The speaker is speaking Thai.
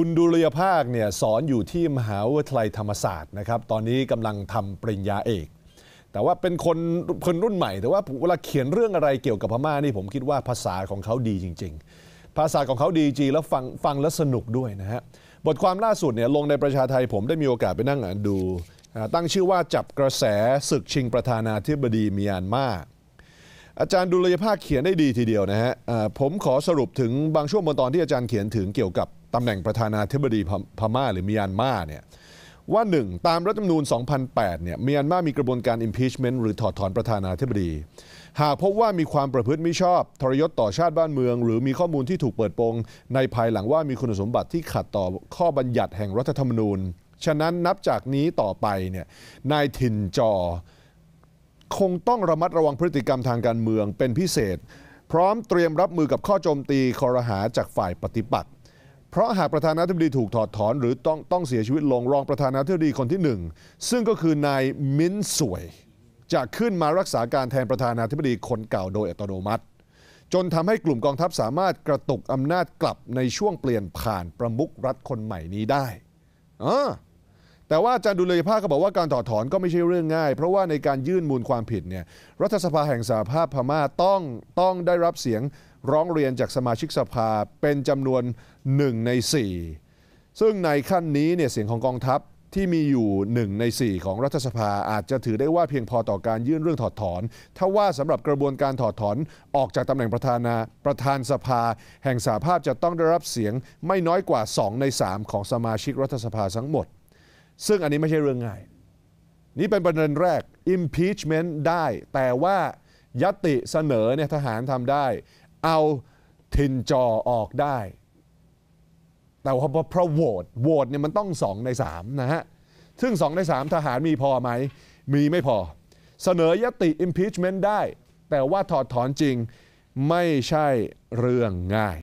คุณดุลยภาคเนี่ยสอนอยู่ที่มหาวิทยาลัยธรรมศาสตร์นะครับ ตอนนี้กำลังทำปริญญาเอก แต่ว่าเป็นคนคนรุ่นใหม่ แต่ว่าเวลาเขียนเรื่องอะไรเกี่ยวกับพม่านี่ผมคิดว่าภาษาของเขาดีจริงๆ ภาษาของเขาดีจริง แล้วฟังฟังแล้วสนุกด้วยนะฮะ บทความล่าสุดเนี่ยลงในประชาไทยผมได้มีโอกาสไปนั่งอ่านดู ตั้งชื่อว่าจับกระแสศึกชิงประธานาธิบดีเมียนมา อาจารย์ดุลยภาคเขียนได้ดีทีเดียวนะฮะผมขอสรุปถึงบางช่วงบางตอน ที่อาจารย์เขียนถึงเกี่ยวกับตำแหน่งประธานาธิบดีพม่า หรือมียนมาเนี่ยว่า1ตามรัฐธรรมนูญ2008เนี่ยมียนมา มีกระบวนการ impeachment หรือถอดถอนประธานาธิบดีหากพบว่ามีความประพฤติมิชอบ ทรยศต่อชาติบ้านเมือง หรือมีข้อมูลที่ถูกเปิดโปงในภายหลังว่ามีคุณสมบัติที่ขัดต่อข้อบัญญัติแห่งรัฐธรรมนูญฉะนั้นนับจากนี้ต่อไปเนี่ยนายถิ่นจอ คงต้องระมัดระวังพฤติกรรมทางการเมืองเป็นพิเศษ พร้อมเตรียมรับมือกับข้อโจมตีคอรหาจากฝ่ายปฏิปักษเพราะหากประธานาธิบดีถูกถอดถอนหรือต้อง ต้องเสียชีวิตลงรองประธานาธิบดีคนที่หนึ่งซึ่งก็คือนายมินสวยจะขึ้นมารักษาการแทนประธานาธิบดีคนเก่าโดยอัตโนมัติ จนทำให้กลุ่มกองทัพสามารถกระตุกอำนาจกลับในช่วงเปลี่ยนผ่านประมุขรัฐคนใหม่นี้ได้อแต่ว่าอาจารย์ดุลยภาพก็บอกว่าการถอดถอนก็ไม่ใช่เรื่องง่าย เพราะว่าในการยื่นมูลความผิดเนี่ยรัฐสภาแห่งสหภาพพม่าต้องต้องได้รับเสียงร้องเรียนจากสมาชิกสภาเป็นจำนวน 1 ใน 4 ซึ่งในขั้นนี้เนี่ยเสียงของกองทัพที่มีอยู่ 1 ใน 4 ของรัฐสภาอาจจะถือได้ว่าเพียงพอต่อการยื่นเรื่องถอดถอนถ้าว่าสำหรับกระบวนการถอดถอนออกจากตำแหน่งประธานาประธานสภา แห่งสาภาพจะต้องได้รับเสียงไม่น้อยกว่า 2 ใน 3 ของสมาชิกรัฐสภาทั้งหมด ซึ่งอันนี้ไม่ใช่เรื่องง่าย นี่เป็นประเด็นแรก impeachment ได้ แต่ว่ายตติเสนอเนี่ยทหารทำได้เอาทินจอออกได้ แต่ว่าเพราะโหวตโหวตเนี่ยมันต้องสองในสามนะฮะซึ่งสองในสามทหารมีพอไหม มีไม่พอ เสนอยติ impeachment ได้ แต่ว่าถอดถอนจริงไม่ใช่เรื่องง่าย